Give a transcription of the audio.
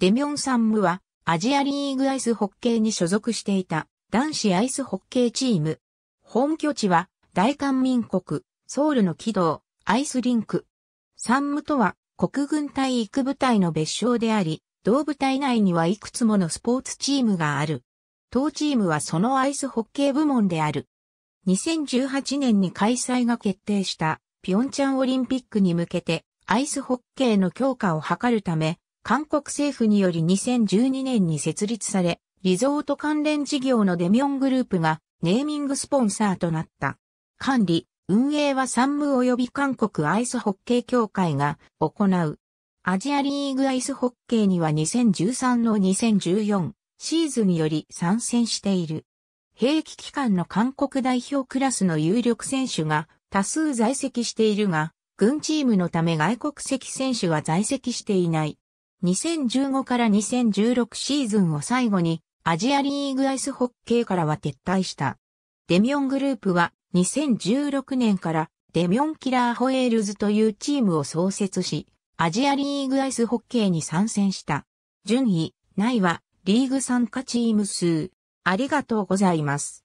デミョン・サンムは、アジアリーグアイスホッケーに所属していた男子アイスホッケーチーム。本拠地は大韓民国、ソウルの軌道、アイスリンク。サンムとは国軍体育部隊の別称であり、同部隊内にはいくつものスポーツチームがある。当チームはそのアイスホッケー部門である。2018年に開催が決定したピョンチャンオリンピックに向けてアイスホッケーの強化を図るため、韓国政府により2012年に設立され、リゾート関連事業のデミオングループがネーミングスポンサーとなった。管理、運営は三無及び韓国アイスホッケー協会が行う。アジアリーグアイスホッケーには2013の2014シーズンより参戦している。兵器期間の韓国代表クラスの有力選手が多数在籍しているが、軍チームのため外国籍選手は在籍していない。2015から2016シーズンを最後にアジアリーグアイスホッケーからは撤退した。デミオングループは2016年からデミオンキラーホエールズというチームを創設し、アジアリーグアイスホッケーに参戦した。順位、ないはリーグ参加チーム数。ありがとうございます。